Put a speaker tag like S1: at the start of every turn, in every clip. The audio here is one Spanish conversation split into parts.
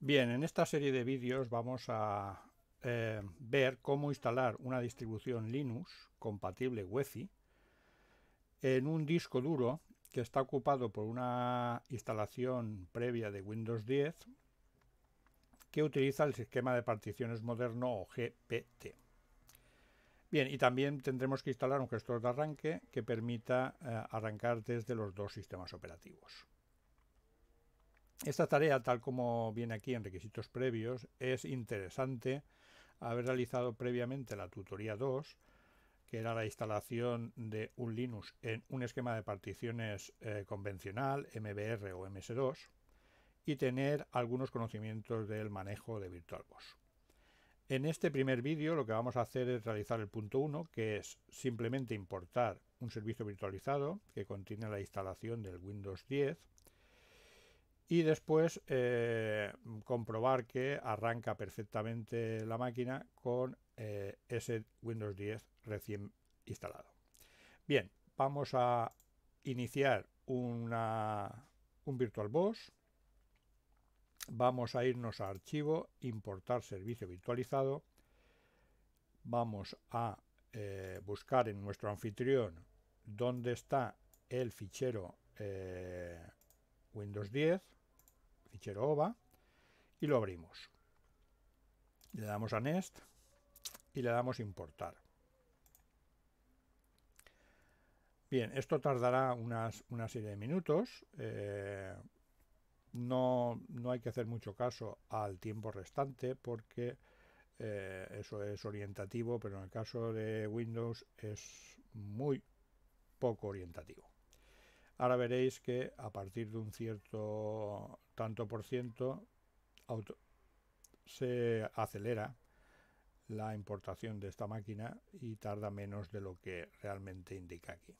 S1: Bien, en esta serie de vídeos vamos a eh, ver cómo instalar una distribución Linux compatible Wi-Fi en un disco duro que está ocupado por una instalación previa de Windows 10 que utiliza el sistema de particiones moderno o GPT. Bien, y también tendremos que instalar un gestor de arranque que permita eh, arrancar desde los dos sistemas operativos. Esta tarea, tal como viene aquí en requisitos previos, es interesante haber realizado previamente la tutoría 2, que era la instalación de un Linux en un esquema de particiones eh, convencional, MBR o MS2, y tener algunos conocimientos del manejo de VirtualBox. En este primer vídeo lo que vamos a hacer es realizar el punto 1, que es simplemente importar un servicio virtualizado que contiene la instalación del Windows 10 y después eh, comprobar que arranca perfectamente la máquina con eh, ese Windows 10 recién instalado. Bien, vamos a iniciar una, un VirtualBox. Vamos a irnos a archivo, importar servicio virtualizado. Vamos a eh, buscar en nuestro anfitrión dónde está el fichero Windows 10 fichero OVA, y lo abrimos. Le damos a Nest y le damos importar. Bien, esto tardará unas, una serie de minutos. Eh, no, no, hay que hacer mucho caso al tiempo restante porque eh, eso es orientativo, pero en el caso de Windows es muy poco orientativo. Ahora veréis que a partir de un cierto tanto por ciento se acelera la importación de esta máquina y tarda menos de lo que realmente indica aquí.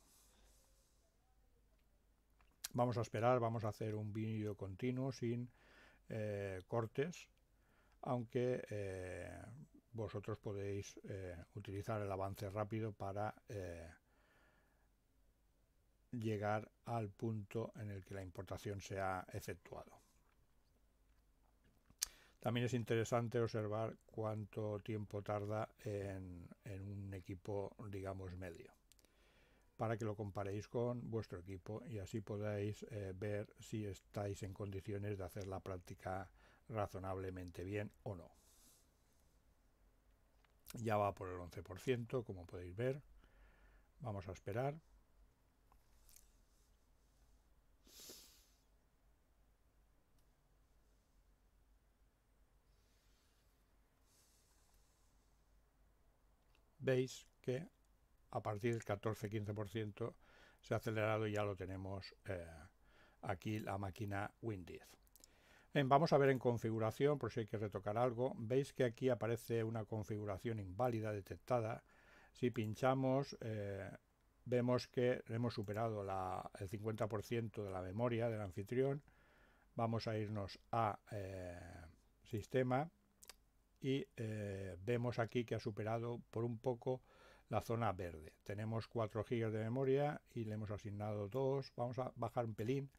S1: Vamos a esperar, vamos a hacer un vídeo continuo sin eh, cortes, aunque eh, vosotros podéis eh, utilizar el avance rápido para llegar al punto en el que la importación se ha efectuado. También es interesante observar cuánto tiempo tarda en, un equipo, digamos, medio, para que lo comparéis con vuestro equipo y así podáis eh, ver si estáis en condiciones de hacer la práctica razonablemente bien o no. Ya va por el 11%, como podéis ver. Vamos a esperar. veis que a partir del 14-15% se ha acelerado y ya lo tenemos eh, aquí la máquina Win10. vamos a ver en configuración, por si hay que retocar algo. Veis que aquí aparece una configuración inválida detectada. Si pinchamos, eh, vemos que hemos superado el 50% de la memoria del anfitrión. Vamos a irnos a eh, sistema y eh, vemos aquí que ha superado por un poco la zona verde. Tenemos 4 GB de memoria y le hemos asignado 2. Vamos a bajar un pelín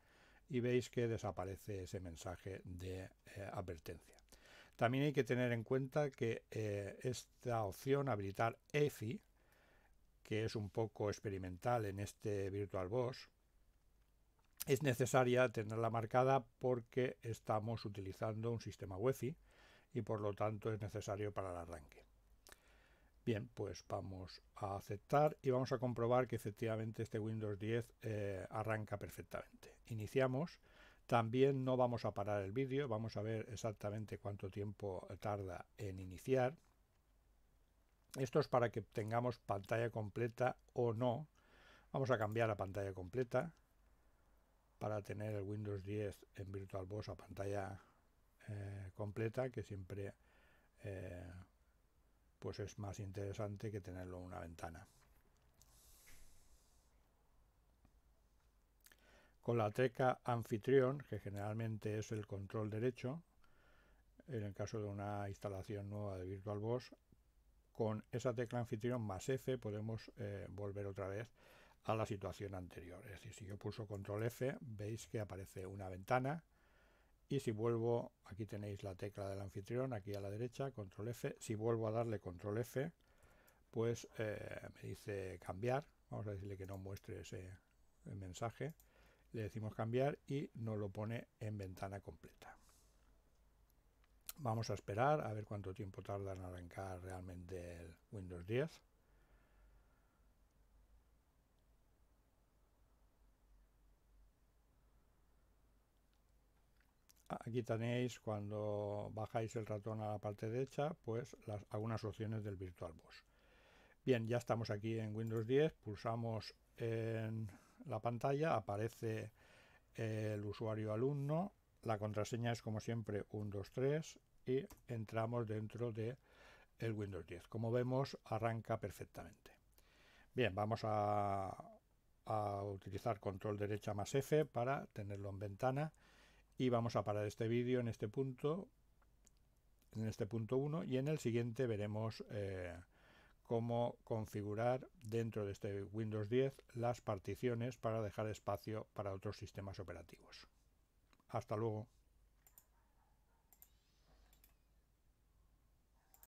S1: y veis que desaparece ese mensaje de eh, advertencia. También hay que tener en cuenta que eh, esta opción habilitar EFI, que es un poco experimental en este VirtualBox, es necesaria tenerla marcada porque estamos utilizando un sistema UEFI y por lo tanto es necesario para el arranque. Bien, pues vamos a aceptar y vamos a comprobar que efectivamente este Windows 10 eh, arranca perfectamente. Iniciamos. También no vamos a parar el vídeo, vamos a ver exactamente cuánto tiempo tarda en iniciar. Esto es para que tengamos pantalla completa o no. Vamos a cambiar a pantalla completa para tener el Windows 10 en VirtualBox a pantalla eh, completa que siempre eh, pues es más interesante que tenerlo en una ventana. Con la tecla anfitrión, que generalmente es el control derecho, en el caso de una instalación nueva de VirtualBox, con esa tecla anfitrión más F podemos eh, volver otra vez a la situación anterior. Es decir, si yo pulso control F, veis que aparece una ventana y si vuelvo, aquí tenéis la tecla del anfitrión, aquí a la derecha, control F, si vuelvo a darle control F, pues eh, me dice cambiar, vamos a decirle que no muestre ese mensaje, le decimos cambiar y nos lo pone en ventana completa. Vamos a esperar a ver cuánto tiempo tarda en arrancar realmente el Windows 10. Aquí tenéis cuando bajáis el ratón a la parte derecha, pues algunas opciones del VirtualBox. Bien, ya estamos aquí en Windows 10, pulsamos en la pantalla, aparece el usuario alumno, la contraseña es como siempre 123 y entramos dentro de el Windows 10. Como vemos, arranca perfectamente. Bien, vamos a utilizar control derecha más F para tenerlo en ventana y vamos a parar este vídeo en este punto en este punto 1 y en el siguiente veremos eh, cómo configurar dentro de este Windows 10 las particiones para dejar espacio para otros sistemas operativos. Hasta luego.